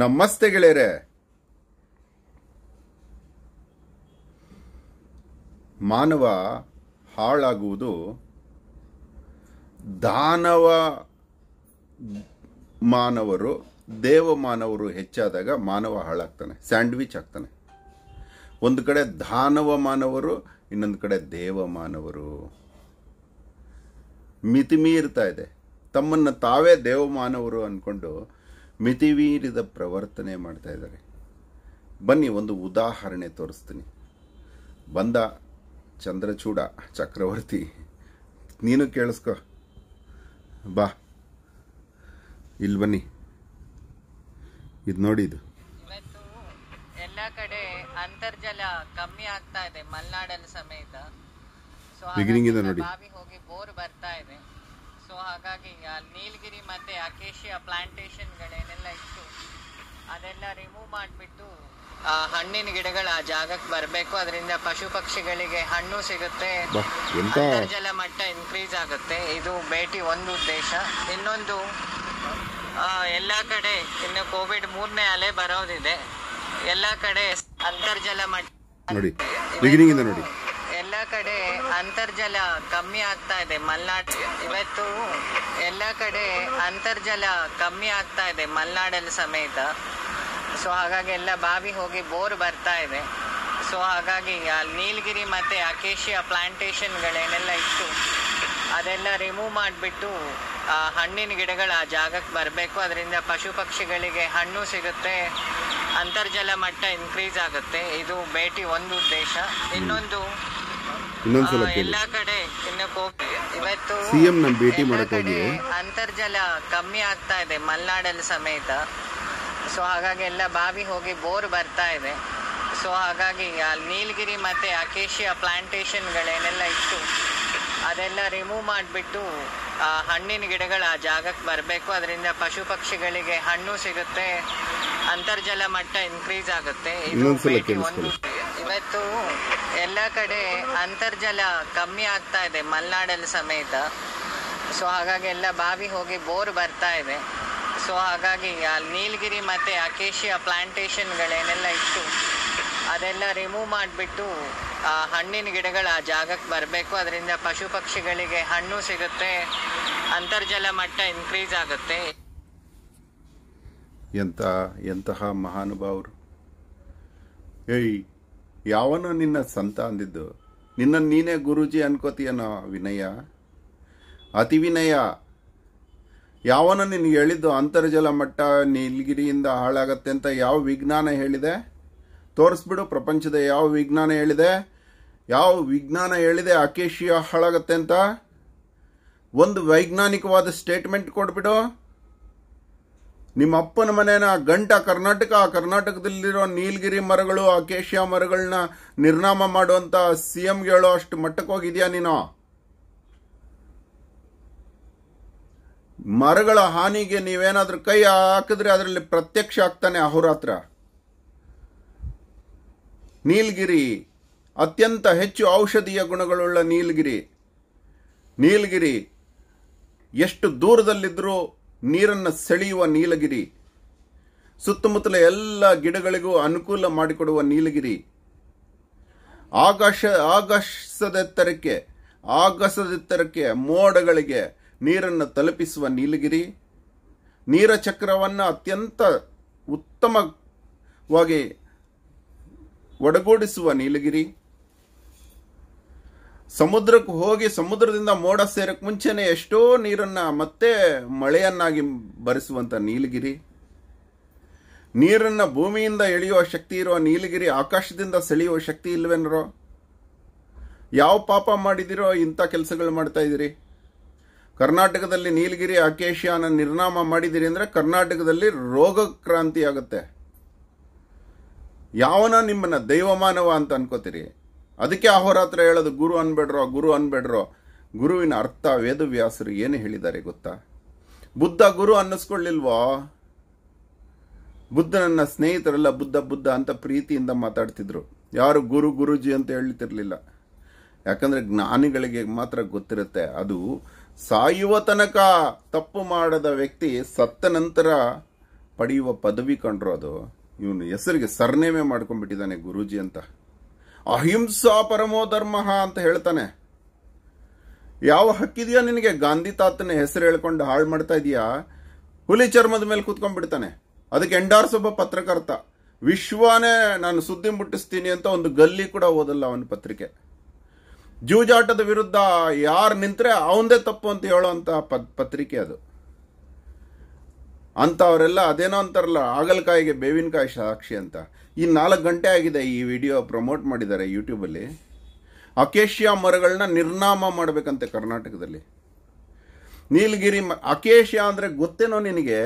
ನಮಸ್ತೆ ಗೆಳೆಯರೆ ಮಾನವ ಹಾಳಾಗುವುದು ದಾನವ ಮಾನವರು ದೇವ ಮಾನವರು ಹೆಚ್ಚಾದಾಗ ಮಾನವ ಹಾಳಾಗ್ತಾನೆ ಸ್ಯಾಂಡ್ವಿಚ್ ಆಗ್ತಾನೆ ಒಂದು ಕಡೆ ದಾನವ ಮಾನವರು ಇನ್ನೊಂದು ಕಡೆ ದೇವ ಮಾನವರು ಮೀರ್ತಾ ಇದೆ ತಮ್ಮನ್ನು ತಾವೇ ದೇವ ಮಾನವರು ಅಂದ್ಕೊಂಡು ಮಿತಿವೀರಿದ ಪ್ರವರ್ತನೆ ಮಾಡ್ತಾ ಇದ್ದಾರೆ ಬನ್ನಿ ಒಂದು ಉದಾಹರಣೆ ತೋರಿಸ್ತೀನಿ ಬಂದ ಚಂದ್ರಚೂಡ ಚಕ್ರವರ್ತಿ ನೀನು ಕೇಳಿಸ್ಕೋ ಬಾ ಇಲ್ಲಿ ಬನ್ನಿ ಇದು ನೋಡಿ ಇದು ಎಲ್ಲ ಕಡೆ ಅಂತರ್ಜಲ ಕಮ್ಮಿ ಆಗ್ತಾ ಇದೆ ಮಲ್ನಾಡಲ್ಲಿ ಸಮೇತ ಬಿಗಿನಿಂಗ್ ಇದೆ ನೋಡಿ ಬಾವಿ ಹೋಗಿ ಬೋರ್ ಬರ್ತಾ ಇದೆ ಸೊ ಹಾಗಾಗಿ ನೀಲಗಿರಿ ಮತ್ತೆ ಅಕೇಶಿಯಾ ಪ್ಲಾಂಟೇಶನ್ಗಳೇನೆಲ್ಲ ಇತ್ತು ಅದೆಲ್ಲ ರಿಮೂವ್ ಮಾಡಿಬಿಟ್ಟು ಹಣ್ಣಿನ ಗಿಡಗಳು ಆ ಜಾಗಕ್ಕೆ ಬರಬೇಕು ಅದರಿಂದ ಪಶು ಪಕ್ಷಿಗಳಿಗೆ ಹಣ್ಣು ಸಿಗುತ್ತೆ ಅಂತರ್ಜಲ ಮಟ್ಟ ಇನ್ಕ್ರೀಸ್ ಆಗುತ್ತೆ ಇದು ಭೇಟಿ ಒಂದು ಉದ್ದೇಶ ಇನ್ನೊಂದು ಎಲ್ಲಾ ಕಡೆ ಇನ್ನು ಕೋವಿಡ್ ಮೂರನೇ ಅಲೆ ಬರೋದಿದೆ ಎಲ್ಲ ಕಡೆ ಅಂತರ್ಜಲ ಮಟ್ಟ ನೋಡಿ ಎಲ್ಲ ಕಡೆ ಅಂತರ್ಜಲ ಕಮ್ಮಿ ಆಗ್ತಾ ಇದೆ ಮಲ್ನಾಡ್ ಇವತ್ತು ಎಲ್ಲ ಕಡೆ ಅಂತರ್ಜಲ ಕಮ್ಮಿ ಆಗ್ತಾ ಇದೆ ಮಲ್ನಾಡಲ್ಲಿ ಸಮೇತ ಸೊ ಹಾಗಾಗಿ ಎಲ್ಲ ಬಾವಿ ಹೋಗಿ ಬೋರ್ ಬರ್ತಾ ಇದೆ ಸೊ ಹಾಗಾಗಿ ಅಲ್ಲಿ ನೀಲಗಿರಿ ಮತ್ತು ಅಕೇಶಿಯಾ ಪ್ಲಾಂಟೇಶನ್ಗಳೇನೆಲ್ಲ ಇತ್ತು ಅದೆಲ್ಲ ರಿಮೂವ್ ಮಾಡಿಬಿಟ್ಟು ಆ ಹಣ್ಣಿನ ಗಿಡಗಳು ಆ ಜಾಗಕ್ಕೆ ಬರಬೇಕು ಅದರಿಂದ ಪಶು ಪಕ್ಷಿಗಳಿಗೆ ಹಣ್ಣು ಸಿಗುತ್ತೆ ಅಂತರ್ಜಲ ಮಟ್ಟ ಇನ್ಕ್ರೀಸ್ ಆಗುತ್ತೆ ಇದು ಭೇಟಿ ಒಂದು ಉದ್ದೇಶ ಇನ್ನೊಂದು ಇನ್ನೊಂದ್ಸಲ ಕಡೆ ಇವತ್ತು ಸಿಎಂ ಭೇಟಿ ಅಂತರ್ಜಲ ಕಮ್ಮಿ ಆಗ್ತಾ ಇದೆ ಮಲ್ನಾಡಲ್ಲಿ ಸಮೇತ ಸೊ ಹಾಗಾಗಿ ಎಲ್ಲ ಬಾವಿ ಹೋಗಿ ಬೋರ್ ಬರ್ತಾ ಇದೆ ಸೊ ಹಾಗಾಗಿ ನೀಲಗಿರಿ ಮತ್ತೆ ಅಕೇಶಿಯಾ ಪ್ಲಾಂಟೇಶನ್ಗಳೇನೆಲ್ಲ ಇತ್ತು ಅದೆಲ್ಲ ರಿಮೂವ್ ಮಾಡಿಬಿಟ್ಟು ಹಣ್ಣಿನ ಗಿಡಗಳು ಆ ಜಾಗಕ್ಕೆ ಬರಬೇಕು ಅದರಿಂದ ಪಶು ಪಕ್ಷಿಗಳಿಗೆ ಹಣ್ಣು ಸಿಗುತ್ತೆ ಅಂತರ್ಜಲ ಮಟ್ಟ ಇನ್ಕ್ರೀಸ್ ಆಗುತ್ತೆ ಇವತ್ತು ಎಲ್ಲ ಕಡೆ ಅಂತರ್ಜಲ ಕಮ್ಮಿ ಆಗ್ತಾ ಇದೆ ಮಲೆನಾಡಲ್ಲಿ ಸಮೇತ ಸೊ ಹಾಗಾಗಿ ಎಲ್ಲ ಬಾವಿ ಹೋಗಿ ಬೋರ್ ಬರ್ತಾ ಇದೆ ಸೊ ಹಾಗಾಗಿ ಅಲ್ಲಿ ನೀಲಗಿರಿ ಮತ್ತೆ ಅಕೇಶಿಯಾ ಪ್ಲಾಂಟೇಶನ್ಗಳೇನೆಲ್ಲ ಇತ್ತು ಅದೆಲ್ಲ ರಿಮೂವ್ ಮಾಡಿಬಿಟ್ಟು ಆ ಹಣ್ಣಿನ ಗಿಡಗಳು ಆ ಜಾಗಕ್ಕೆ ಬರಬೇಕು ಅದರಿಂದ ಪಶು ಪಕ್ಷಿಗಳಿಗೆ ಹಣ್ಣು ಸಿಗುತ್ತೆ ಅಂತರ್ಜಲ ಮಟ್ಟ ಇನ್ಕ್ರೀಸ್ ಆಗುತ್ತೆ ಎಂತ ಎಂತಹ ಮಹಾನುಭಾವರು ಏಯ್ ಯಾವನೋ ನಿನ್ನ ಸಂತ ಅಂದಿದ್ದು ನಿನ್ನ ನೀನೇ ಗುರೂಜಿ ಅನ್ಕೋತೀಯನೋ ವಿನಯ ಅತಿ ವಿನಯ ಯಾವನೋ ನಿನಗೆ ಹೇಳಿದ್ದು ಅಂತರ್ಜಲ ಮಟ್ಟ ನೀಲಗಿರಿಯಿಂದ ಹಾಳಾಗತ್ತೆ ಅಂತ ಯಾವ ವಿಜ್ಞಾನ ಹೇಳಿದೆ ತೋರಿಸ್ಬಿಡು ಪ್ರಪಂಚದ ಯಾವ ವಿಜ್ಞಾನ ಹೇಳಿದೆ ಯಾವ ವಿಜ್ಞಾನ ಹೇಳಿದೆ ಅಕೇಶಿಯ ಹಾಳಾಗತ್ತೆ ಅಂತ ಒಂದು ವೈಜ್ಞಾನಿಕವಾದ ಸ್ಟೇಟ್ಮೆಂಟ್ ಕೊಡ್ಬಿಡು ನಿಮ್ಮ ಅಪ್ಪನ ಮನೇನ ಗಂಟ ಕರ್ನಾಟಕ ಕರ್ನಾಟಕದಲ್ಲಿರೋ ನೀಲಗಿರಿ ಮರಗಳು ಆಕೇಶಿಯಾ ಮರಗಳನ್ನ ನಿರ್ನಾಮ ಮಾಡುವಂತ ಸಿ ಹೇಳೋ ಅಷ್ಟು ಮಟ್ಟಕ್ಕೆ ಹೋಗಿದ್ಯಾ ನೀನು ಮರಗಳ ಹಾನಿಗೆ ನೀವೇನಾದರೂ ಕೈ ಹಾಕಿದ್ರೆ ಅದರಲ್ಲಿ ಪ್ರತ್ಯಕ್ಷ ಆಗ್ತಾನೆ ಅಹೋರಾತ್ರ ನೀಲಗಿರಿ ಅತ್ಯಂತ ಹೆಚ್ಚು ಔಷಧೀಯ ಗುಣಗಳುಳ್ಳ ನೀಲಗಿರಿ ನೀಲಗಿರಿ ಎಷ್ಟು ದೂರದಲ್ಲಿದ್ದರೂ ನೀರನ್ನು ಸೆಳೆಯುವ ನೀಲಗಿರಿ ಸುತ್ತಮುತ್ತಲ ಎಲ್ಲ ಗಿಡಗಳಿಗೂ ಅನುಕೂಲ ಮಾಡಿಕೊಡುವ ನೀಲಗಿರಿ ಆಕಾಶ ಆಕಾಶದೆತ್ತರಕ್ಕೆ ಆಗಸದೆತ್ತರಕ್ಕೆ ಮೋಡಗಳಿಗೆ ನೀರನ್ನು ತಲುಪಿಸುವ ನೀಲಗಿರಿ ನೀರ ಚಕ್ರವನ್ನು ಅತ್ಯಂತ ಉತ್ತಮವಾಗಿ ಒಡಗೂಡಿಸುವ ನೀಲಗಿರಿ ಸಮುದ್ರಕ್ಕೆ ಹೋಗಿ ಸಮುದ್ರದಿಂದ ಮೋಡ ಸೇರಕ್ಕೆ ಮುಂಚೆನೇ ಎಷ್ಟೋ ನೀರನ್ನು ಮತ್ತೆ ಮಳೆಯನ್ನಾಗಿ ಬರೆಸುವಂತ ನೀಲಗಿರಿ ನೀರನ್ನು ಭೂಮಿಯಿಂದ ಎಳೆಯುವ ಶಕ್ತಿ ಇರುವ ನೀಲಗಿರಿ ಆಕಾಶದಿಂದ ಸೆಳೆಯುವ ಶಕ್ತಿ ಇಲ್ಲವೇನರೋ ಯಾವ ಪಾಪ ಮಾಡಿದಿರೋ ಇಂಥ ಕೆಲಸಗಳು ಮಾಡ್ತಾ ಕರ್ನಾಟಕದಲ್ಲಿ ನೀಲಗಿರಿ ಅಕೇಶಿಯಾನ ನಿರ್ನಾಮ ಮಾಡಿದಿರಿ ಅಂದರೆ ಕರ್ನಾಟಕದಲ್ಲಿ ರೋಗ ಕ್ರಾಂತಿ ಆಗುತ್ತೆ ಯಾವನ ನಿಮ್ಮನ್ನ ದೈವಮಾನವ ಅಂತ ಅನ್ಕೋತೀರಿ ಅದಕ್ಕೆ ಅಹೋರಾತ್ರ ಹೇಳೋದು ಗುರು ಅನ್ಬೇಡ್ರೋ ಗುರು ಅನ್ಬೇಡ್ರೋ ಗುರುವಿನ ಅರ್ಥ ವೇದವ್ಯಾಸರು ಏನು ಹೇಳಿದ್ದಾರೆ ಗೊತ್ತಾ ಬುದ್ಧ ಗುರು ಅನ್ನಿಸ್ಕೊಳ್ಳಿಲ್ವೋ ಬುದ್ಧನನ್ನ ಸ್ನೇಹಿತರೆಲ್ಲ ಬುದ್ಧ ಬುದ್ಧ ಅಂತ ಪ್ರೀತಿಯಿಂದ ಮಾತಾಡ್ತಿದ್ರು ಯಾರು ಗುರು ಗುರುಜಿ ಅಂತ ಹೇಳ್ತಿರ್ಲಿಲ್ಲ ಯಾಕಂದ್ರೆ ಜ್ಞಾನಿಗಳಿಗೆ ಮಾತ್ರ ಗೊತ್ತಿರುತ್ತೆ ಅದು ಸಾಯುವ ತನಕ ತಪ್ಪು ಮಾಡದ ವ್ಯಕ್ತಿ ಸತ್ತ ನಂತರ ಪಡೆಯುವ ಪದವಿ ಕಂಡ್ರು ಅದು ಇವನು ಹೆಸರಿಗೆ ಸರ್ನೇಮೆ ಮಾಡ್ಕೊಂಡ್ಬಿಟ್ಟಿದ್ದಾನೆ ಗುರುಜಿ ಅಂತ ಅಹಿಂಸಾ ಪರಮೋ ಧರ್ಮ ಅಂತ ಹೇಳ್ತಾನೆ ಯಾವ ಹಕ್ಕಿದೆಯಾ ನಿನಗೆ ಗಾಂಧಿ ತಾತನ ಹೆಸರು ಹೇಳ್ಕೊಂಡು ಹಾಳು ಮಾಡ್ತಾ ಇದೀಯಾ ಹುಲಿ ಚರ್ಮದ ಮೇಲೆ ಕೂತ್ಕೊಂಡ್ಬಿಡ್ತಾನೆ ಅದಕ್ಕೆ ಎಂಡಾರ್ಸ್ ಒಬ್ಬ ಪತ್ರಕರ್ತ ವಿಶ್ವನೇ ನಾನು ಸುದ್ದಿ ಮುಟ್ಟಿಸ್ತೀನಿ ಅಂತ ಒಂದು ಗಲ್ಲಿ ಕೂಡ ಓದಲ್ಲ ಅವನ ಪತ್ರಿಕೆ ಜೂಜಾಟದ ವಿರುದ್ಧ ಯಾರು ನಿಂತರೆ ಅವಂದೇ ತಪ್ಪು ಅಂತ ಹೇಳೋವಂಥ ಪತ್ರಿಕೆ ಅದು ಅಂತ ಅವರೆಲ್ಲ ಅದೇನೋ ಅಂತಾರಲ್ಲ ಆಗಲಕಾಯಿಗೆ ಬೇವಿನಕಾಯಿ ಸಾಕ್ಷಿ ಅಂತ ಈ ನಾಲ್ಕು ಗಂಟೆ ಆಗಿದೆ ಈ ವಿಡಿಯೋ ಪ್ರಮೋಟ್ ಮಾಡಿದ್ದಾರೆ ಯೂಟ್ಯೂಬಲ್ಲಿ ಅಕೇಶಿಯಾ ಮರಗಳನ್ನ ನಿರ್ನಾಮ ಮಾಡಬೇಕಂತೆ ಕರ್ನಾಟಕದಲ್ಲಿ ನೀಲಗಿರಿ ಮ ಅಕೇಶಿಯಾ ಅಂದರೆ ಗೊತ್ತೇನೋ ನಿನಗೆ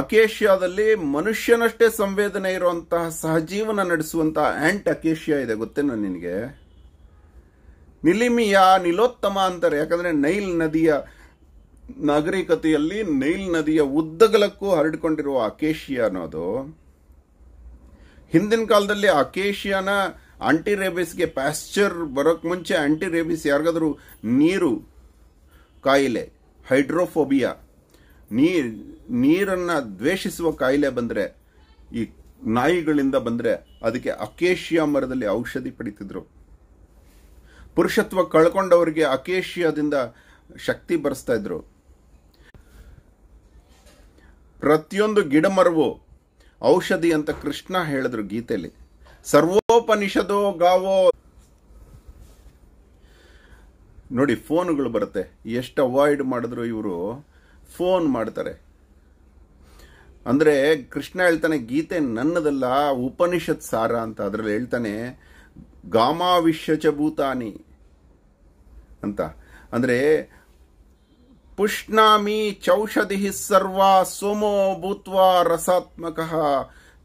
ಅಕೇಶಿಯಾದಲ್ಲಿ ಮನುಷ್ಯನಷ್ಟೇ ಸಂವೇದನೆ ಇರುವಂತಹ ಸಹಜೀವನ ನಡೆಸುವಂತಹ ಆ್ಯಂಟ್ ಅಕೇಶಿಯಾ ಇದೆ ಗೊತ್ತೇನೋ ನಿನಗೆ ನಿಲಿಮಿಯ ನಿಲೋತ್ತಮ ಅಂತಾರೆ ಯಾಕಂದರೆ ನೈಲ್ ನದಿಯ ನಾಗರಿಕತೆಯಲ್ಲಿ ನೈಲ್ ನದಿಯ ಉದ್ದಗಲಕ್ಕೂ ಹರಡಿಕೊಂಡಿರುವ ಅಕೇಶಿಯಾ ಅನ್ನೋದು ಹಿಂದಿನ ಕಾಲದಲ್ಲಿ ಅಕೇಶಿಯಾನ ಆಂಟಿ ರೇಬಿಸ್ಗೆ ಪ್ಯಾಶ್ಚರ್ ಬರೋಕ್ಕೆ ಮುಂಚೆ ಆಂಟಿ ರೇಬಿಸ್ ಯಾರಿಗಾದರೂ ನೀರು ಕಾಯಿಲೆ ಹೈಡ್ರೋಫೋಬಿಯಾ ನೀರು ನೀರನ್ನು ದ್ವೇಷಿಸುವ ಕಾಯಿಲೆ ಬಂದರೆ ಈ ನಾಯಿಗಳಿಂದ ಬಂದರೆ ಅದಕ್ಕೆ ಅಕೇಶಿಯಾ ಮರದಲ್ಲಿ ಔಷಧಿ ಪಡಿತಿದ್ರು ಪುರುಷತ್ವ ಕಳ್ಕೊಂಡವರಿಗೆ ಅಕೇಶಿಯಾದಿಂದ ಶಕ್ತಿ ಬರೆಸ್ತಾ ಇದ್ರು ಪ್ರತಿಯೊಂದು ಗಿಡ ಮರವು ಔಷಧಿ ಅಂತ ಕೃಷ್ಣ ಹೇಳಿದ್ರು ಗೀತೆಯಲ್ಲಿ ಸರ್ವೋಪನಿಷದೋ ಗಾವೋ ನೋಡಿ ಫೋನುಗಳು ಬರುತ್ತೆ ಎಷ್ಟು ಅವಾಯ್ಡ್ ಮಾಡಿದ್ರು ಇವರು ಫೋನ್ ಮಾಡ್ತಾರೆ ಅಂದರೆ ಕೃಷ್ಣ ಹೇಳ್ತಾನೆ ಗೀತೆ ನನ್ನದಲ್ಲ ಉಪನಿಷತ್ ಸಾರ ಅಂತ ಅದರಲ್ಲಿ ಹೇಳ್ತಾನೆ ಗಾಮಾ ಭೂತಾನಿ ಅಂತ ಅಂದರೆ ಪುಷ್ಣಾಮಿ ಚೌಷಧಿ ಸರ್ವ ಸೋಮೋ ಭೂತ್ವ ರಸಾತ್ಮಕ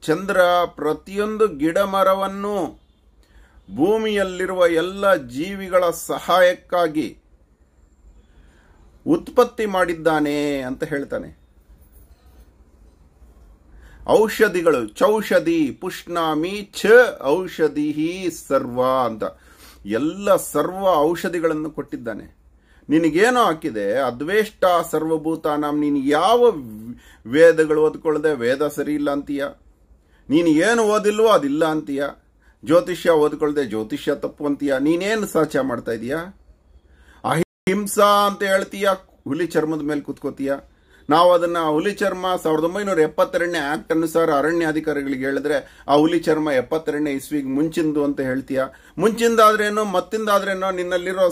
ಚಂದ್ರ ಪ್ರತಿಯೊಂದು ಗಿಡ ಮರವನ್ನು ಭೂಮಿಯಲ್ಲಿರುವ ಎಲ್ಲ ಜೀವಿಗಳ ಸಹಾಯಕ್ಕಾಗಿ ಉತ್ಪತ್ತಿ ಮಾಡಿದ್ದಾನೆ ಅಂತ ಹೇಳ್ತಾನೆ ಔಷಧಿಗಳು ಚೌಷಧಿ ಪುಷ್ಣಾಮಿ ಚ ಔಷಧಿ ಸರ್ವ ಅಂತ ಎಲ್ಲ ಸರ್ವ ಔಷಧಿಗಳನ್ನು ಕೊಟ್ಟಿದ್ದಾನೆ ನಿನಗೇನು ಹಾಕಿದೆ ಅದ್ವೇಷ್ಟ ಸರ್ವಭೂತ ನಮ್ಮ ನೀನು ಯಾವ ವೇದಗಳು ಓದ್ಕೊಳ್ಳದೆ ವೇದ ಸರಿ ಇಲ್ಲ ಅಂತೀಯ ನೀನು ಏನು ಓದಿಲ್ವೋ ಅದಿಲ್ಲ ಅಂತೀಯ ಜ್ಯೋತಿಷ್ಯ ಓದ್ಕೊಳ್ಳದೆ ಜ್ಯೋತಿಷ್ಯ ತಪ್ಪು ಅಂತೀಯ ನೀನೇನು ಸಾಚ ಮಾಡ್ತಾ ಇದೀಯಾ ಅಹಿಂಸಾ ಅಂತ ಹೇಳ್ತೀಯ ಹುಲಿ ಚರ್ಮದ ಮೇಲೆ ಕುತ್ಕೋತೀಯ ನಾವು ಅದನ್ನ ಹುಲಿ ಚರ್ಮ ಸಾವಿರದ ಒಂಬೈನೂರ ಎಪ್ಪತ್ತೆರಡನೇ ಆಕ್ಟ್ ಅನುಸಾರ ಅರಣ್ಯಾಧಿಕಾರಿಗಳಿಗೆ ಹೇಳಿದ್ರೆ ಆ ಹುಲಿ ಚರ್ಮ ಎಪ್ಪತ್ತೆರಡನೇ ಇಸ್ವಿಗೆ ಮುಂಚಿಂದು ಅಂತ ಹೇಳ್ತೀಯ ಮುಂಚಿಂದಾದ್ರೇನೋ ಮತ್ತಿಂದಾದ್ರೇನೋ ನಿನ್ನಲ್ಲಿರೋ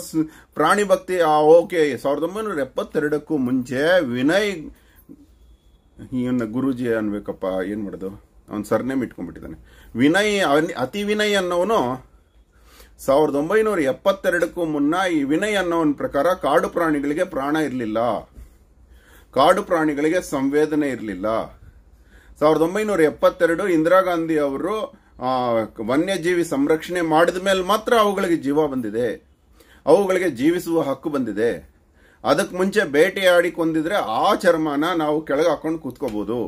ಪ್ರಾಣಿ ಭಕ್ತಿ ಆ ಓಕೆ ಸಾವಿರದ ಒಂಬೈನೂರ ಎಪ್ಪತ್ತೆರಡಕ್ಕೂ ಮುಂಚೆ ವಿನಯ್ ಇವನ್ನ ಗುರುಜಿ ಅನ್ಬೇಕಪ್ಪ ಏನು ಮಾಡೋದು ಅವ್ನು ಸರ್ನೇಮ್ ಇಟ್ಕೊಂಡ್ಬಿಟ್ಟಿದ್ದಾನೆ ವಿನಯ್ ಅತಿ ವಿನಯ್ ಅನ್ನೋನು ಸಾವಿರದ ಒಂಬೈನೂರ ಎಪ್ಪತ್ತೆರಡಕ್ಕೂ ಮುನ್ನ ಈ ವಿನಯ್ ಅನ್ನೋನ್ ಪ್ರಕಾರ ಕಾಡು ಪ್ರಾಣಿಗಳಿಗೆ ಪ್ರಾಣ ಇರಲಿಲ್ಲ ಕಾಡು ಪ್ರಾಣಿಗಳಿಗೆ ಸಂವೇದನೆ ಇರಲಿಲ್ಲ ಸಾವಿರದ ಒಂಬೈನೂರ ಎಪ್ಪತ್ತೆರಡು ಇಂದಿರಾ ಗಾಂಧಿ ಅವರು ವನ್ಯಜೀವಿ ಸಂರಕ್ಷಣೆ ಮಾಡಿದ ಮೇಲೆ ಮಾತ್ರ ಅವುಗಳಿಗೆ ಜೀವ ಬಂದಿದೆ ಅವುಗಳಿಗೆ ಜೀವಿಸುವ ಹಕ್ಕು ಬಂದಿದೆ ಅದಕ್ಕೆ ಮುಂಚೆ ಬೇಟೆಯಾಡಿ ಕೊಂದಿದ್ರೆ ಆ ಚರ್ಮನ ನಾವು ಕೆಳಗೆ ಹಾಕೊಂಡು ಕೂತ್ಕೋಬಹುದು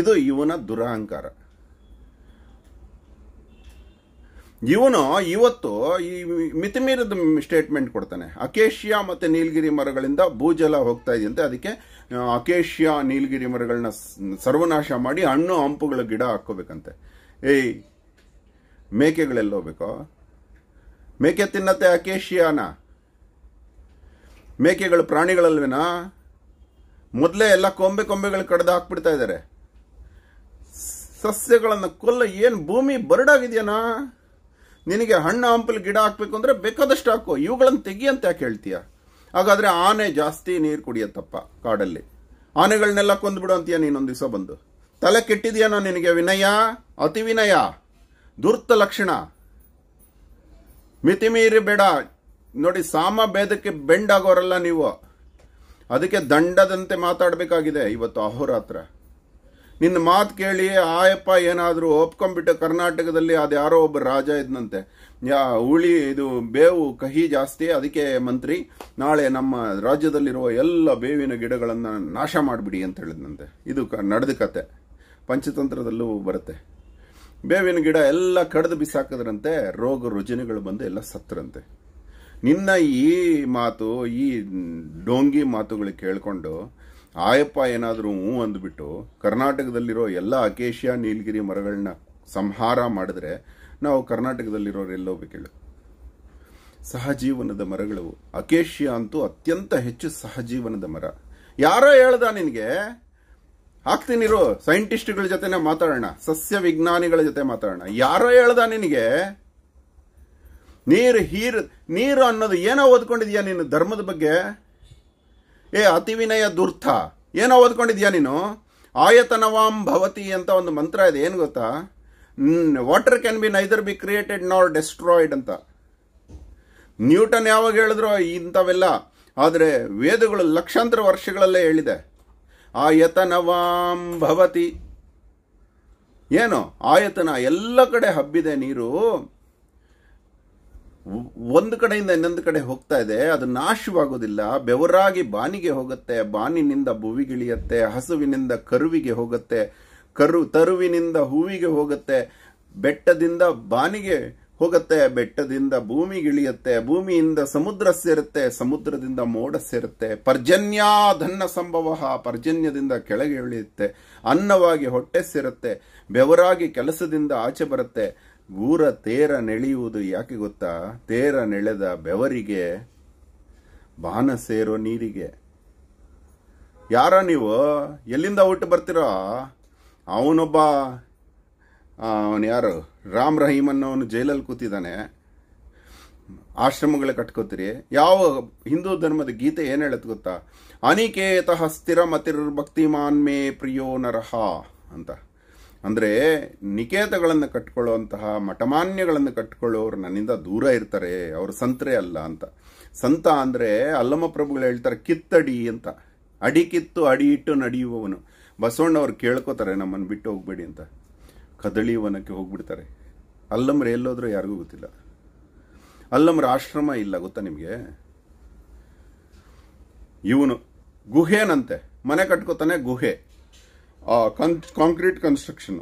ಇದು ಇವನ ದುರಹಂಕಾರ ಇವನು ಇವತ್ತು ಈ ಮಿತಿಮೀರಿದ ಸ್ಟೇಟ್ಮೆಂಟ್ ಕೊಡ್ತಾನೆ ಅಕೇಶಿಯಾ ಮತ್ತು ನೀಲಗಿರಿ ಮರಗಳಿಂದ ಭೂಜಲ ಹೋಗ್ತಾ ಇದೆಯಂತೆ ಅದಕ್ಕೆ ಅಕೇಶಿಯಾ ನೀಲಗಿರಿ ಮರಗಳನ್ನ ಸರ್ವನಾಶ ಮಾಡಿ ಹಣ್ಣು ಹಂಪುಗಳ ಗಿಡ ಹಾಕೋಬೇಕಂತೆ ಏಯ್ ಮೇಕೆಗಳೆಲ್ಲ ಹೋಗ್ಬೇಕೋ ಮೇಕೆ ತಿನ್ನತ್ತೆ ಅಕೇಶಿಯಾನ ಮೇಕೆಗಳು ಪ್ರಾಣಿಗಳಲ್ವೇನಾ ಮೊದಲೇ ಎಲ್ಲ ಕೊಂಬೆ ಕೊಂಬೆಗಳು ಕಡ್ದು ಹಾಕ್ಬಿಡ್ತಾ ಇದ್ದಾರೆ ಸಸ್ಯಗಳನ್ನು ಕೊಲ್ಲ ಏನು ಭೂಮಿ ಬರಡಾಗಿದೆಯನಾ ನಿನಗೆ ಹಣ್ಣು ಹಂಪಲು ಗಿಡ ಹಾಕ್ಬೇಕು ಅಂದರೆ ಬೇಕಾದಷ್ಟು ಹಾಕು ಇವುಗಳನ್ನು ತೆಗಿ ಅಂತ ಯಾಕೆ ಹೇಳ್ತೀಯ ಹಾಗಾದರೆ ಆನೆ ಜಾಸ್ತಿ ನೀರು ಕುಡಿಯತ್ತಪ್ಪ ಕಾಡಲ್ಲಿ ಆನೆಗಳನ್ನೆಲ್ಲ ಕೊಂದ್ಬಿಡು ಅಂತೀಯ ನೀನೊಂದು ದಿವಸ ಬಂದು ತಲೆ ನಾನು ನಿನಗೆ ವಿನಯ ಅತಿ ವಿನಯ ದುರ್ತ ಲಕ್ಷಣ ಮಿತಿಮೀರಿ ಬೇಡ ನೋಡಿ ಸಾಮ ಭೇದಕ್ಕೆ ಬೆಂಡಾಗೋರಲ್ಲ ನೀವು ಅದಕ್ಕೆ ದಂಡದಂತೆ ಮಾತಾಡಬೇಕಾಗಿದೆ ಇವತ್ತು ಅಹೋರಾತ್ರ ನಿನ್ನ ಮಾತು ಕೇಳಿ ಆಯಪ್ಪ ಏನಾದರೂ ಒಪ್ಕೊಂಬಿಟ್ಟು ಕರ್ನಾಟಕದಲ್ಲಿ ಅದು ಯಾರೋ ಒಬ್ಬ ರಾಜ ಇದ್ನಂತೆ ಯಾ ಹುಳಿ ಇದು ಬೇವು ಕಹಿ ಜಾಸ್ತಿ ಅದಕ್ಕೆ ಮಂತ್ರಿ ನಾಳೆ ನಮ್ಮ ರಾಜ್ಯದಲ್ಲಿರುವ ಎಲ್ಲ ಬೇವಿನ ಗಿಡಗಳನ್ನು ನಾಶ ಮಾಡಿಬಿಡಿ ಅಂತ ಹೇಳಿದ್ನಂತೆ ಇದು ಕ ನಡೆದ ಕತೆ ಪಂಚತಂತ್ರದಲ್ಲೂ ಬರುತ್ತೆ ಬೇವಿನ ಗಿಡ ಎಲ್ಲ ಕಡ್ದು ಬಿಸಾಕಿದ್ರಂತೆ ರೋಗ ರುಜಿನಗಳು ಬಂದು ಎಲ್ಲ ಸತ್ತರಂತೆ ನಿನ್ನ ಈ ಮಾತು ಈ ಡೋಂಗಿ ಮಾತುಗಳು ಕೇಳಿಕೊಂಡು ಆಯಪ್ಪ ಏನಾದರೂ ಹ್ಞೂ ಅಂದ್ಬಿಟ್ಟು ಕರ್ನಾಟಕದಲ್ಲಿರೋ ಎಲ್ಲ ಅಕೇಶಿಯಾ ನೀಲಗಿರಿ ಮರಗಳನ್ನ ಸಂಹಾರ ಮಾಡಿದ್ರೆ ನಾವು ಕರ್ನಾಟಕದಲ್ಲಿರೋರು ಎಲ್ಲೋಗ್ಬೇಕೇಳು ಸಹಜೀವನದ ಮರಗಳು ಅಕೇಶಿಯಾ ಅಂತೂ ಅತ್ಯಂತ ಹೆಚ್ಚು ಸಹಜೀವನದ ಮರ ಯಾರೋ ಹೇಳ್ದ ನಿನಗೆ ಹಾಕ್ತೀನಿರೋ ಸೈಂಟಿಸ್ಟ್ಗಳ ಜೊತೆನೆ ಮಾತಾಡೋಣ ಸಸ್ಯ ವಿಜ್ಞಾನಿಗಳ ಜೊತೆ ಮಾತಾಡೋಣ ಯಾರೋ ಹೇಳ್ದ ನಿನಗೆ ನೀರು ಹೀರ್ ನೀರು ಅನ್ನೋದು ಏನೋ ಓದ್ಕೊಂಡಿದ್ಯಾ ನೀನು ಧರ್ಮದ ಬಗ್ಗೆ ಏ ಅತಿವಿನಯ ದುರ್ಥ ಏನೋ ಓದ್ಕೊಂಡಿದ್ಯಾ ನೀನು ಆಯತನವಾಂ ಭವತಿ ಅಂತ ಒಂದು ಮಂತ್ರ ಇದೆ ಏನು ಗೊತ್ತಾ water can be neither be created nor destroyed ಅಂತ ನ್ಯೂಟನ್ ಯಾವಾಗ ಹೇಳಿದ್ರು ಇಂಥವೆಲ್ಲ ಆದರೆ ವೇದಗಳು ಲಕ್ಷಾಂತರ ವರ್ಷಗಳಲ್ಲೇ ಹೇಳಿದೆ ಆಯತನವಾಂ ಭವತಿ ಏನು ಆಯತನ ಎಲ್ಲ ಕಡೆ ಹಬ್ಬಿದೆ ನೀರು ಒಂದು ಕಡೆಯಿಂದ ಇನ್ನೊಂದು ಕಡೆ ಹೋಗ್ತಾ ಇದೆ ಅದು ನಾಶವಾಗೋದಿಲ್ಲ ಬೆವರಾಗಿ ಬಾನಿಗೆ ಹೋಗುತ್ತೆ ಬಾನಿನಿಂದ ಭೂವಿಗಿಳಿಯತ್ತೆ ಹಸುವಿನಿಂದ ಕರುವಿಗೆ ಹೋಗುತ್ತೆ ಕರು ತರುವಿನಿಂದ ಹೂವಿಗೆ ಹೋಗುತ್ತೆ ಬೆಟ್ಟದಿಂದ ಬಾನಿಗೆ ಹೋಗುತ್ತೆ ಬೆಟ್ಟದಿಂದ ಭೂಮಿಗಿಳಿಯುತ್ತೆ ಭೂಮಿಯಿಂದ ಸಮುದ್ರ ಸೇರುತ್ತೆ ಸಮುದ್ರದಿಂದ ಮೋಡ ಸೇರುತ್ತೆ ಪರ್ಜನ್ಯ ಧನ್ನ ಸಂಭವ ಪರ್ಜನ್ಯದಿಂದ ಕೆಳಗೆ ಇಳಿಯುತ್ತೆ ಅನ್ನವಾಗಿ ಹೊಟ್ಟೆ ಸೇರುತ್ತೆ ಬೆವರಾಗಿ ಕೆಲಸದಿಂದ ಆಚೆ ಬರುತ್ತೆ ಊರ ತೇರ ನೆಳೆಯುವುದು ಯಾಕೆ ಗೊತ್ತಾ ತೇರ ನೆಳೆದ ಬೆವರಿಗೆ ಬಾನ ಸೇರೋ ನೀರಿಗೆ ಯಾರ ನೀವು ಎಲ್ಲಿಂದ ಊಟ ಬರ್ತೀರೋ ಅವನೊಬ್ಬ ಅವನು ಯಾರು ರಾಮ್ ರಹೀಮ್ ಅನ್ನೋನು ಜೈಲಲ್ಲಿ ಕೂತಿದ್ದಾನೆ ಆಶ್ರಮಗಳ ಕಟ್ಕೋತೀರಿ ಯಾವ ಹಿಂದೂ ಧರ್ಮದ ಗೀತೆ ಏನು ಹೇಳುತ್ತೆ ಗೊತ್ತಾ ಅನಿಕೇತ ಸ್ಥಿರ ಭಕ್ತಿಮಾನ್ಮೇ ಪ್ರಿಯೋ ನರಹ ಅಂತ ಅಂದರೆ ನಿಕೇತಗಳನ್ನು ಕಟ್ಕೊಳ್ಳುವಂತಹ ಮಠಮಾನ್ಯಗಳನ್ನು ಕಟ್ಕೊಳ್ಳೋರು ನನ್ನಿಂದ ದೂರ ಇರ್ತಾರೆ ಅವರು ಸಂತರೇ ಅಲ್ಲ ಅಂತ ಸಂತ ಅಂದರೆ ಅಲ್ಲಮ್ಮ ಪ್ರಭುಗಳು ಹೇಳ್ತಾರೆ ಕಿತ್ತಡಿ ಅಂತ ಅಡಿ ಕಿತ್ತು ಅಡಿ ಇಟ್ಟು ನಡೆಯುವವನು ಬಸವಣ್ಣವ್ರು ಕೇಳ್ಕೊತಾರೆ ನಮ್ಮನ್ನು ಬಿಟ್ಟು ಹೋಗ್ಬೇಡಿ ಅಂತ ವನಕ್ಕೆ ಹೋಗ್ಬಿಡ್ತಾರೆ ಅಲ್ಲಮ್ರು ಎಲ್ಲೋದ್ರೂ ಯಾರಿಗೂ ಗೊತ್ತಿಲ್ಲ ಅಲ್ಲಮ್ರ ಆಶ್ರಮ ಇಲ್ಲ ಗೊತ್ತಾ ನಿಮಗೆ ಇವನು ಗುಹೆನಂತೆ ಮನೆ ಕಟ್ಕೋತಾನೆ ಗುಹೆ ಕಾಂಕ್ರೀಟ್ ಕನ್ಸ್ಟ್ರಕ್ಷನ್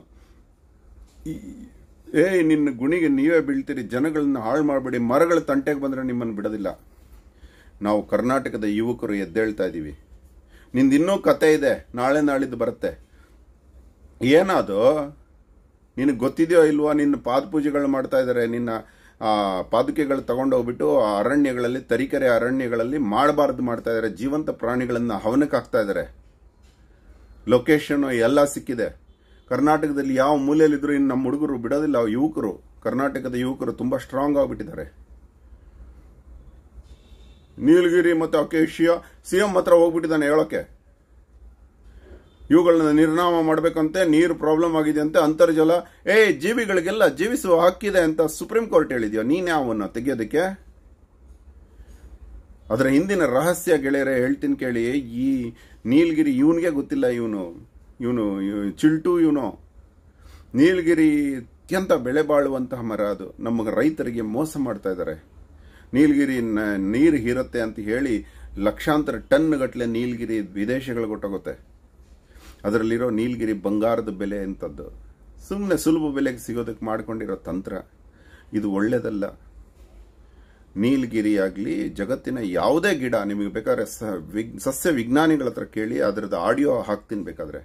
ಏ ನಿನ್ನ ಗುಣಿಗೆ ನೀವೇ ಬೀಳ್ತೀರಿ ಜನಗಳನ್ನು ಹಾಳು ಮಾಡಬೇಡಿ ಮರಗಳ ತಂಟೆಗೆ ಬಂದರೆ ನಿಮ್ಮನ್ನು ಬಿಡೋದಿಲ್ಲ ನಾವು ಕರ್ನಾಟಕದ ಯುವಕರು ಎದ್ದೇಳ್ತಾ ಇದ್ದೀವಿ ನಿಂದು ಇನ್ನೂ ಕತೆ ಇದೆ ನಾಳೆ ನಾಳಿದ್ದು ಬರುತ್ತೆ ಏನಾದೋ ನಿನಗೆ ಗೊತ್ತಿದೆಯೋ ಇಲ್ವೋ ನಿನ್ನ ಪಾದಪೂಜೆಗಳು ಮಾಡ್ತಾ ಇದ್ದಾರೆ ನಿನ್ನ ಪಾದುಕೆಗಳು ತಗೊಂಡೋಗ್ಬಿಟ್ಟು ಅರಣ್ಯಗಳಲ್ಲಿ ತರೀಕೆರೆ ಅರಣ್ಯಗಳಲ್ಲಿ ಮಾಡಬಾರ್ದು ಮಾಡ್ತಾ ಇದ್ದಾರೆ ಜೀವಂತ ಪ್ರಾಣಿಗಳನ್ನು ಹವನಕ್ಕೆ ಹಾಕ್ತಾ ಇದ್ದಾರೆ ಲೊಕೇಶನು ಎಲ್ಲ ಸಿಕ್ಕಿದೆ ಕರ್ನಾಟಕದಲ್ಲಿ ಯಾವ ಮೂಲೆಯಲ್ಲಿದ್ದರೂ ಇನ್ನು ನಮ್ಮ ಹುಡುಗರು ಬಿಡೋದಿಲ್ಲ ಯುವಕರು ಕರ್ನಾಟಕದ ಯುವಕರು ತುಂಬ ಸ್ಟ್ರಾಂಗ್ ಆಗಿಬಿಟ್ಟಿದ್ದಾರೆ ನೀಲಗಿರಿ ಮತ್ತು ಅಕೇಶಿಯ ಸಿಎಂ ಹತ್ರ ಹೋಗ್ಬಿಟ್ಟಿದ್ದಾನೆ ಹೇಳೋಕ್ಕೆ ಇವುಗಳನ್ನ ನಿರ್ನಾಮ ಮಾಡಬೇಕಂತೆ ನೀರು ಪ್ರಾಬ್ಲಮ್ ಆಗಿದೆ ಅಂತ ಅಂತರ್ಜಲ ಏ ಜೀವಿಗಳಿಗೆಲ್ಲ ಜೀವಿಸುವ ಹಕ್ಕಿದೆ ಅಂತ ಸುಪ್ರೀಂ ಕೋರ್ಟ್ ಹೇಳಿದ್ಯಾ ನೀನ್ಯಾವನ್ನು ತೆಗೆಯೋದಕ್ಕೆ ಅದರ ಹಿಂದಿನ ರಹಸ್ಯ ಗೆಳೆಯರೆ ಹೇಳ್ತೀನಿ ಕೇಳಿ ಈ ನೀಲಗಿರಿ ಇವನಿಗೆ ಗೊತ್ತಿಲ್ಲ ಇವನು ಇವನು ಚಿಲ್ಟು ಇವನು ನೀಲಗಿರಿ ಅತ್ಯಂತ ಬೆಳೆ ಬಾಳುವಂತಹ ಮರ ಅದು ನಮಗೆ ರೈತರಿಗೆ ಮೋಸ ಮಾಡ್ತಾ ಇದ್ದಾರೆ ನೀಲಗಿರಿ ನೀರು ಹೀರತ್ತೆ ಅಂತ ಹೇಳಿ ಲಕ್ಷಾಂತರ ಟನ್ ಗಟ್ಟಲೆ ನೀಲಗಿರಿ ವಿದೇಶಗಳಿಗೆ ಕೊಟ್ಟೋಗುತ್ತೆ ಅದರಲ್ಲಿರೋ ನೀಲಗಿರಿ ಬಂಗಾರದ ಬೆಲೆ ಅಂಥದ್ದು ಸುಮ್ಮನೆ ಸುಲಭ ಬೆಲೆಗೆ ಸಿಗೋದಕ್ಕೆ ಮಾಡ್ಕೊಂಡಿರೋ ತಂತ್ರ ಇದು ಒಳ್ಳೆಯದಲ್ಲ ನೀಲಗಿರಿ ಆಗಲಿ ಜಗತ್ತಿನ ಯಾವುದೇ ಗಿಡ ನಿಮಗೆ ಬೇಕಾದ್ರೆ ಸಸ್ಯ ವಿಜ್ಞಾನಿಗಳ ಹತ್ರ ಕೇಳಿ ಅದರದ್ದು ಆಡಿಯೋ ಹಾಕ್ತೀನಿ ಬೇಕಾದ್ರೆ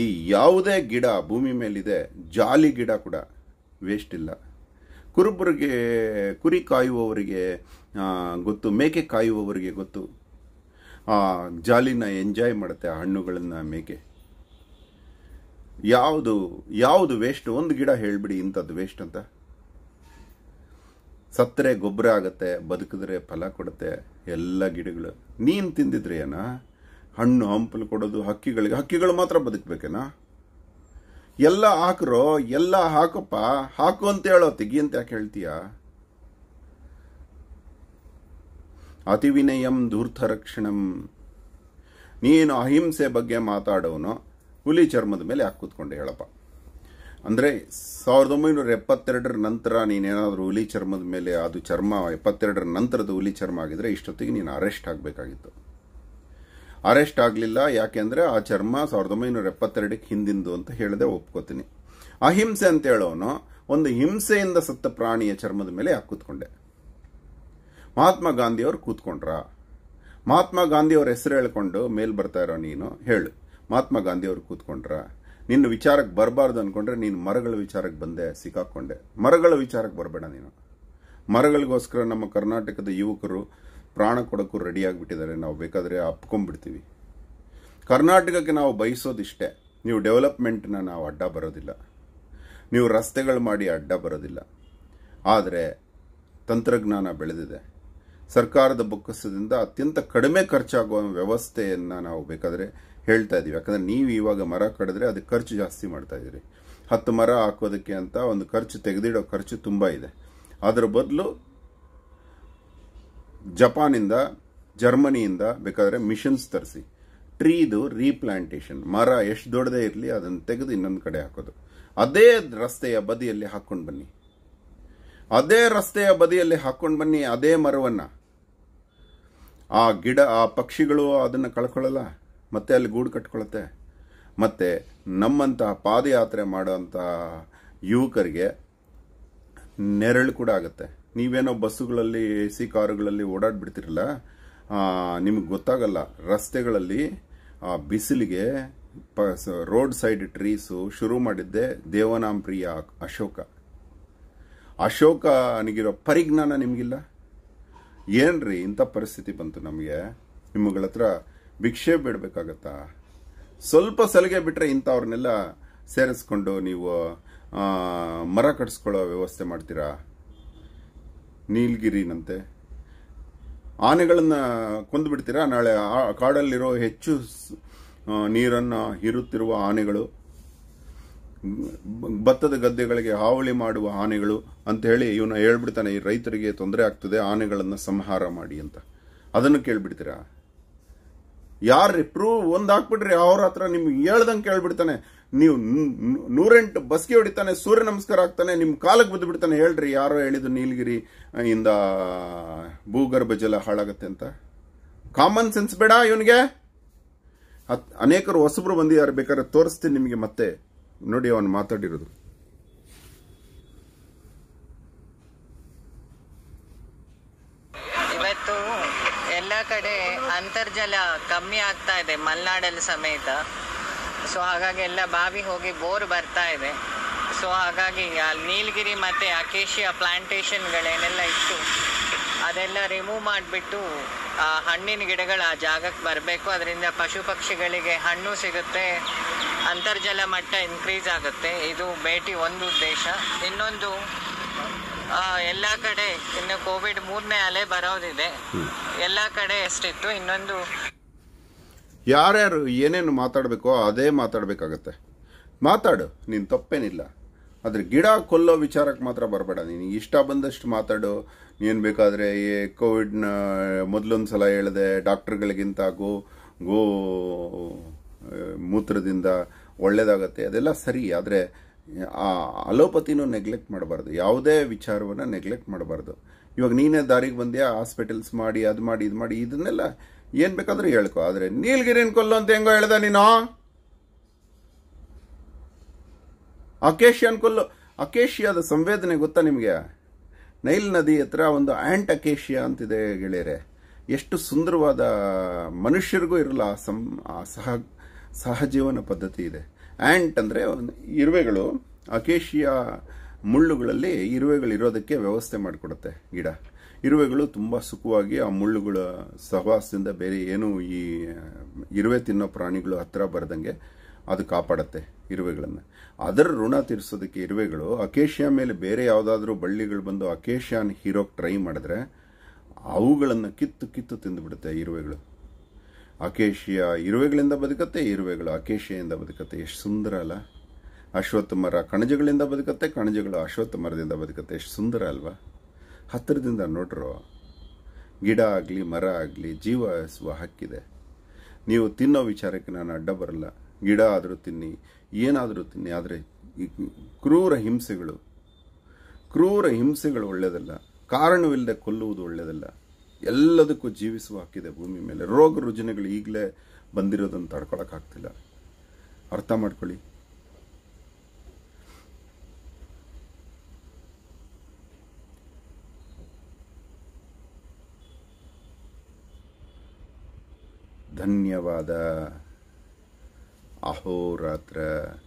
ಈ ಯಾವುದೇ ಗಿಡ ಭೂಮಿ ಮೇಲಿದೆ ಜಾಲಿ ಗಿಡ ಕೂಡ ವೇಸ್ಟ್ ಇಲ್ಲ ಕುರುಬರಿಗೆ ಕುರಿ ಕಾಯುವವರಿಗೆ ಗೊತ್ತು ಮೇಕೆ ಕಾಯುವವರಿಗೆ ಗೊತ್ತು ಆ ಜಾಲಿನ ಎಂಜಾಯ್ ಮಾಡುತ್ತೆ ಆ ಹಣ್ಣುಗಳನ್ನು ಮೇಕೆ ಯಾವುದು ಯಾವುದು ವೇಸ್ಟ್ ಒಂದು ಗಿಡ ಹೇಳಿಬಿಡಿ ಇಂಥದ್ದು ವೇಸ್ಟ್ ಅಂತ ಸತ್ತರೆ ಗೊಬ್ಬರ ಆಗುತ್ತೆ ಬದುಕಿದ್ರೆ ಫಲ ಕೊಡುತ್ತೆ ಎಲ್ಲ ಗಿಡಗಳು ನೀನು ತಿಂದಿದ್ರೇನಾ ಹಣ್ಣು ಹಂಪಲು ಕೊಡೋದು ಹಕ್ಕಿಗಳಿಗೆ ಹಕ್ಕಿಗಳು ಮಾತ್ರ ಬದುಕಬೇಕೇನಾ ಎಲ್ಲ ಹಾಕ್ರೋ ಎಲ್ಲ ಹಾಕಪ್ಪ ಹಾಕು ಅಂತ ಹೇಳೋ ತೆಗಿ ಅಂತ ಯಾಕೆ ಹೇಳ್ತೀಯ ಅತಿವಿನಯಂ ಧೂರ್ಥ ರಕ್ಷಣಂ ನೀನು ಅಹಿಂಸೆ ಬಗ್ಗೆ ಮಾತಾಡೋನು ಹುಲಿ ಚರ್ಮದ ಮೇಲೆ ಯಾಕೆ ಕೂತ್ಕೊಂಡೆ ಹೇಳಪ್ಪ ಅಂದರೆ ಸಾವಿರದ ಒಂಬೈನೂರ ಎಪ್ಪತ್ತೆರಡರ ನಂತರ ನೀನೇನಾದರೂ ಹುಲಿ ಚರ್ಮದ ಮೇಲೆ ಅದು ಚರ್ಮ ಎಪ್ಪತ್ತೆರಡರ ನಂತರದ ಹುಲಿ ಚರ್ಮ ಆಗಿದ್ರೆ ಇಷ್ಟೊತ್ತಿಗೆ ನೀನು ಅರೆಸ್ಟ್ ಆಗಬೇಕಾಗಿತ್ತು ಅರೆಸ್ಟ್ ಆಗಲಿಲ್ಲ ಯಾಕೆಂದರೆ ಆ ಚರ್ಮ ಸಾವಿರದ ಒಂಬೈನೂರ ಎಪ್ಪತ್ತೆರಡಕ್ಕೆ ಹಿಂದಿಂದು ಅಂತ ಹೇಳಿದೆ ಒಪ್ಕೋತೀನಿ ಅಹಿಂಸೆ ಅಂತ ಹೇಳೋನು ಒಂದು ಹಿಂಸೆಯಿಂದ ಸತ್ತ ಪ್ರಾಣಿಯ ಚರ್ಮದ ಮೇಲೆ ಯಾಕೆ ಕೂತ್ಕೊಂಡೆ ಮಹಾತ್ಮ ಗಾಂಧಿಯವರು ಕೂತ್ಕೊಂಡ್ರ ಮಹಾತ್ಮ ಗಾಂಧಿಯವ್ರ ಹೆಸರು ಹೇಳ್ಕೊಂಡು ಮೇಲ್ ಬರ್ತಾ ಇರೋ ನೀನು ಹೇಳು ಮಹಾತ್ಮ ಅವರು ಕೂತ್ಕೊಂಡ್ರಾ ನಿನ್ನ ವಿಚಾರಕ್ಕೆ ಬರಬಾರ್ದು ಅಂದ್ಕೊಂಡ್ರೆ ನೀನು ಮರಗಳ ವಿಚಾರಕ್ಕೆ ಬಂದೆ ಸಿಕ್ಕಾಕ್ಕೊಂಡೆ ಮರಗಳ ವಿಚಾರಕ್ಕೆ ಬರಬೇಡ ನೀನು ಮರಗಳಿಗೋಸ್ಕರ ನಮ್ಮ ಕರ್ನಾಟಕದ ಯುವಕರು ಪ್ರಾಣ ಕೊಡೋಕ್ಕೂ ರೆಡಿಯಾಗಿಬಿಟ್ಟಿದ್ದಾರೆ ನಾವು ಬೇಕಾದರೆ ಅಪ್ಕೊಂಡ್ಬಿಡ್ತೀವಿ ಕರ್ನಾಟಕಕ್ಕೆ ನಾವು ಬಯಸೋದಿಷ್ಟೇ ನೀವು ಡೆವಲಪ್ಮೆಂಟ್ನ ನಾವು ಅಡ್ಡ ಬರೋದಿಲ್ಲ ನೀವು ರಸ್ತೆಗಳು ಮಾಡಿ ಅಡ್ಡ ಬರೋದಿಲ್ಲ ಆದರೆ ತಂತ್ರಜ್ಞಾನ ಬೆಳೆದಿದೆ ಸರ್ಕಾರದ ಬೊಕ್ಕಸದಿಂದ ಅತ್ಯಂತ ಕಡಿಮೆ ಖರ್ಚಾಗುವ ವ್ಯವಸ್ಥೆಯನ್ನು ನಾವು ಬೇಕಾದರೆ ಹೇಳ್ತಾ ಇದ್ದೀವಿ ಯಾಕಂದರೆ ನೀವು ಇವಾಗ ಮರ ಕಡಿದ್ರೆ ಅದಕ್ಕೆ ಖರ್ಚು ಜಾಸ್ತಿ ಮಾಡ್ತಾ ಇದ್ದೀರಿ ಹತ್ತು ಮರ ಹಾಕೋದಕ್ಕೆ ಅಂತ ಒಂದು ಖರ್ಚು ತೆಗೆದಿಡೋ ಖರ್ಚು ತುಂಬ ಇದೆ ಅದರ ಬದಲು ಜಪಾನಿಂದ ಜರ್ಮನಿಯಿಂದ ಬೇಕಾದರೆ ಮಿಷನ್ಸ್ ತರಿಸಿ ಟ್ರೀದು ರೀಪ್ಲಾಂಟೇಷನ್ ಮರ ಎಷ್ಟು ದೊಡ್ಡದೇ ಇರಲಿ ಅದನ್ನು ತೆಗೆದು ಇನ್ನೊಂದು ಕಡೆ ಹಾಕೋದು ಅದೇ ರಸ್ತೆಯ ಬದಿಯಲ್ಲಿ ಹಾಕ್ಕೊಂಡು ಬನ್ನಿ ಅದೇ ರಸ್ತೆಯ ಬದಿಯಲ್ಲಿ ಹಾಕ್ಕೊಂಡು ಬನ್ನಿ ಅದೇ ಮರವನ್ನು ಆ ಗಿಡ ಆ ಪಕ್ಷಿಗಳು ಅದನ್ನು ಕಳ್ಕೊಳ್ಳಲ್ಲ ಮತ್ತೆ ಅಲ್ಲಿ ಗೂಡು ಕಟ್ಕೊಳತ್ತೆ ಮತ್ತು ನಮ್ಮಂತಹ ಪಾದಯಾತ್ರೆ ಮಾಡೋಂಥ ಯುವಕರಿಗೆ ನೆರಳು ಕೂಡ ಆಗುತ್ತೆ ನೀವೇನೋ ಬಸ್ಸುಗಳಲ್ಲಿ ಎ ಸಿ ಕಾರುಗಳಲ್ಲಿ ಓಡಾಡ್ಬಿಡ್ತಿರಲ್ಲ ನಿಮಗೆ ಗೊತ್ತಾಗಲ್ಲ ರಸ್ತೆಗಳಲ್ಲಿ ಆ ಬಿಸಿಲಿಗೆ ಪ ರೋಡ್ ಸೈಡ್ ಟ್ರೀಸು ಶುರು ಮಾಡಿದ್ದೆ ದೇವನಾಂಪ್ರಿಯ ಅಶೋಕ ನನಗಿರೋ ಪರಿಜ್ಞಾನ ನಿಮಗಿಲ್ಲ ಏನ್ರಿ ಇಂಥ ಪರಿಸ್ಥಿತಿ ಬಂತು ನಮಗೆ ನಿಮ್ಮಗಳ ಹತ್ರ ಭಿಕ್ಷೆ ಬಿಡಬೇಕಾಗತ್ತಾ ಸ್ವಲ್ಪ ಸಲಿಗೆ ಬಿಟ್ಟರೆ ಇಂಥವ್ರನ್ನೆಲ್ಲ ಸೇರಿಸ್ಕೊಂಡು ನೀವು ಮರ ಕಟ್ಸ್ಕೊಳ್ಳೋ ವ್ಯವಸ್ಥೆ ಮಾಡ್ತೀರಾ ನೀಲಗಿರಿನಂತೆ ಆನೆಗಳನ್ನು ಕೊಂದುಬಿಡ್ತೀರಾ ನಾಳೆ ಕಾಡಲ್ಲಿರೋ ಹೆಚ್ಚು ನೀರನ್ನು ಹೀರುತ್ತಿರುವ ಆನೆಗಳು ಭತ್ತದ ಗದ್ದೆಗಳಿಗೆ ಹಾವಳಿ ಮಾಡುವ ಆನೆಗಳು ಅಂತ ಹೇಳಿ ಇವನು ಹೇಳ್ಬಿಡ್ತಾನೆ ಈ ರೈತರಿಗೆ ತೊಂದರೆ ಆಗ್ತದೆ ಆನೆಗಳನ್ನು ಸಂಹಾರ ಮಾಡಿ ಅಂತ ಅದನ್ನು ಕೇಳಿಬಿಡ್ತೀರಾ ಪ್ರೂವ್ ಒಂದ್ ಹಾಕ್ಬಿಡ್ರಿ ಅವ್ರ ಹತ್ರ ನಿಮ್ಗೆ ಹೇಳ್ದಂಗೆ ಕೇಳ್ಬಿಡ್ತಾನೆ ನೀವು ನೂರೆಂಟು ಬಸ್ಗೆ ಹೊಡಿತಾನೆ ಸೂರ್ಯ ನಮಸ್ಕಾರ ಆಗ್ತಾನೆ ನಿಮ್ಮ ಕಾಲಕ್ಕೆ ಬಿದ್ದು ಬಿಡ್ತಾನೆ ಹೇಳ್ರಿ ಯಾರೋ ಹೇಳಿದ್ರು ನೀಲಗಿರಿ ಇಂದ ಭೂಗರ್ಭ ಜಲ ಹಾಳಾಗತ್ತೆ ಅಂತ ಕಾಮನ್ ಸೆನ್ಸ್ ಬೇಡ ಇವನಿಗೆ ಅನೇಕರು ಹೊಸಬ್ರು ಬಂದಿದ್ದಾರೆ ಬೇಕಾದ್ರೆ ತೋರಿಸ್ತೀನಿ ನಿಮಗೆ ಮತ್ತೆ ನೋಡಿ ಅವನು ಮಾತಾಡಿರೋದು ಅಂತರ್ಜಲ ಕಮ್ಮಿ ಆಗ್ತಾ ಇದೆ ಮಲೆನಾಡಲ್ಲಿ ಸಮೇತ ಸೊ ಹಾಗಾಗಿ ಎಲ್ಲ ಬಾವಿ ಹೋಗಿ ಬೋರ್ ಬರ್ತಾ ಇದೆ ಸೊ ಹಾಗಾಗಿ ಅಲ್ಲಿ ನೀಲಗಿರಿ ಮತ್ತು ಅಕೇಶಿಯಾ ಪ್ಲಾಂಟೇಷನ್ಗಳೇನೆಲ್ಲ ಇತ್ತು ಅದೆಲ್ಲ ರಿಮೂವ್ ಮಾಡಿಬಿಟ್ಟು ಆ ಹಣ್ಣಿನ ಗಿಡಗಳು ಆ ಜಾಗಕ್ಕೆ ಬರಬೇಕು ಅದರಿಂದ ಪಶು ಪಕ್ಷಿಗಳಿಗೆ ಹಣ್ಣು ಸಿಗುತ್ತೆ ಅಂತರ್ಜಲ ಮಟ್ಟ ಇನ್ಕ್ರೀಸ್ ಆಗುತ್ತೆ ಇದು ಭೇಟಿ ಒಂದು ಉದ್ದೇಶ ಇನ್ನೊಂದು ಎಲ್ಲ ಕಡೆ ಇನ್ನು ಕೋವಿಡ್ ಮೂರನೇ ಅಲೆ ಬರೋದಿದೆ ಎಲ್ಲ ಕಡೆ ಎಷ್ಟಿತ್ತು ಇನ್ನೊಂದು ಯಾರ್ಯಾರು ಏನೇನು ಮಾತಾಡಬೇಕೋ ಅದೇ ಮಾತಾಡಬೇಕಾಗತ್ತೆ ಮಾತಾಡು ನೀನು ತಪ್ಪೇನಿಲ್ಲ ಆದರೆ ಗಿಡ ಕೊಲ್ಲೋ ವಿಚಾರಕ್ಕೆ ಮಾತ್ರ ಬರಬೇಡ ನೀನು ಇಷ್ಟ ಬಂದಷ್ಟು ಮಾತಾಡು ಏನು ಬೇಕಾದರೆ ಕೋವಿಡ್ನ ಮೊದಲೊಂದು ಸಲ ಹೇಳಿದೆ ಡಾಕ್ಟರ್ಗಳಿಗಿಂತ ಗೋ ಗೋ ಮೂತ್ರದಿಂದ ಒಳ್ಳೆಯದಾಗತ್ತೆ ಅದೆಲ್ಲ ಸರಿ ಆದರೆ ಆ ಅಲೋಪತಿನೂ ನೆಗ್ಲೆಕ್ಟ್ ಮಾಡಬಾರ್ದು ಯಾವುದೇ ವಿಚಾರವನ್ನು ನೆಗ್ಲೆಕ್ಟ್ ಮಾಡಬಾರ್ದು ಇವಾಗ ನೀನೇ ದಾರಿಗೆ ಬಂದ್ಯಾ ಹಾಸ್ಪಿಟಲ್ಸ್ ಮಾಡಿ ಅದು ಮಾಡಿ ಇದು ಮಾಡಿ ಇದನ್ನೆಲ್ಲ ಏನು ಬೇಕಂದ್ರೆ ಹೇಳ್ಕೊ ಆದರೆ ನೀಲ್ಗಿರಿನ ಕೊಲ್ಲು ಅಂತ ಹೆಂಗೋ ಹೇಳ್ದೆ ನೀನು ಅಕೇಶಿಯನ್ ಕೊಲ್ಲು ಅಕೇಶಿಯಾದ ಸಂವೇದನೆ ಗೊತ್ತಾ ನಿಮಗೆ ನೈಲ್ ನದಿ ಹತ್ರ ಒಂದು ಆ್ಯಂಟ್ ಅಕೇಶಿಯಾ ಅಂತಿದೆ ಗೆಳೆಯರೆ ಎಷ್ಟು ಸುಂದರವಾದ ಮನುಷ್ಯರಿಗೂ ಇರಲ್ಲ ಆ ಸಂ ಆ ಸಹ ಸಹಜೀವನ ಪದ್ಧತಿ ಇದೆ ಆ್ಯಂಟ್ ಅಂದರೆ ಇರುವೆಗಳು ಅಕೇಶಿಯಾ ಮುಳ್ಳುಗಳಲ್ಲಿ ಇರುವೆಗಳಿರೋದಕ್ಕೆ ವ್ಯವಸ್ಥೆ ಮಾಡಿಕೊಡುತ್ತೆ ಗಿಡ ಇರುವೆಗಳು ತುಂಬ ಸುಖವಾಗಿ ಆ ಮುಳ್ಳುಗಳ ಸಹವಾಸದಿಂದ ಬೇರೆ ಏನು ಈ ಇರುವೆ ತಿನ್ನೋ ಪ್ರಾಣಿಗಳು ಹತ್ತಿರ ಬರದಂಗೆ ಅದು ಕಾಪಾಡುತ್ತೆ ಇರುವೆಗಳನ್ನು ಅದರ ಋಣ ತೀರಿಸೋದಕ್ಕೆ ಇರುವೆಗಳು ಅಕೇಶಿಯಾ ಮೇಲೆ ಬೇರೆ ಯಾವುದಾದ್ರೂ ಬಳ್ಳಿಗಳು ಬಂದು ಅಕೇಶಿಯಾನ ಹೀರೋಗೆ ಟ್ರೈ ಮಾಡಿದ್ರೆ ಅವುಗಳನ್ನು ಕಿತ್ತು ಕಿತ್ತು ತಿಂದುಬಿಡುತ್ತೆ ಇರುವೆಗಳು ಅಕೇಶಿಯ ಇರುವೆಗಳಿಂದ ಬದುಕತ್ತೆ ಇರುವೆಗಳು ಅಕೇಶಿಯಿಂದ ಬದುಕತ್ತೆ ಎಷ್ಟು ಸುಂದರ ಅಲ್ಲ ಅಶ್ವತ್ಥ ಮರ ಕಣಜಗಳಿಂದ ಬದುಕತ್ತೆ ಕಣಜಗಳು ಅಶ್ವತ್ಥ ಮರದಿಂದ ಬದುಕತ್ತೆ ಎಷ್ಟು ಸುಂದರ ಅಲ್ವಾ ಹತ್ತಿರದಿಂದ ನೋಡ್ರೋ ಗಿಡ ಆಗಲಿ ಮರ ಆಗಲಿ ಜೀವಿಸುವ ಹಕ್ಕಿದೆ ನೀವು ತಿನ್ನೋ ವಿಚಾರಕ್ಕೆ ನಾನು ಅಡ್ಡ ಬರಲ್ಲ ಗಿಡ ಆದರೂ ತಿನ್ನಿ ಏನಾದರೂ ತಿನ್ನಿ ಆದರೆ ಕ್ರೂರ ಹಿಂಸೆಗಳು ಕ್ರೂರ ಹಿಂಸೆಗಳು ಒಳ್ಳೆಯದಲ್ಲ ಕಾರಣವಿಲ್ಲದೆ ಕೊಲ್ಲುವುದು ಒಳ್ಳೆಯದಲ್ಲ ಎಲ್ಲದಕ್ಕೂ ಜೀವಿಸುವ ಹಾಕಿದೆ ಭೂಮಿ ಮೇಲೆ ರೋಗ ರುಜಿನಗಳು ಈಗಲೇ ಬಂದಿರೋದನ್ನು ತಡ್ಕೊಳಕ್ಕಾಗ್ತಿಲ್ಲ ಅರ್ಥ ಮಾಡ್ಕೊಳ್ಳಿ ಧನ್ಯವಾದ ಅಹೋರಾತ್ರ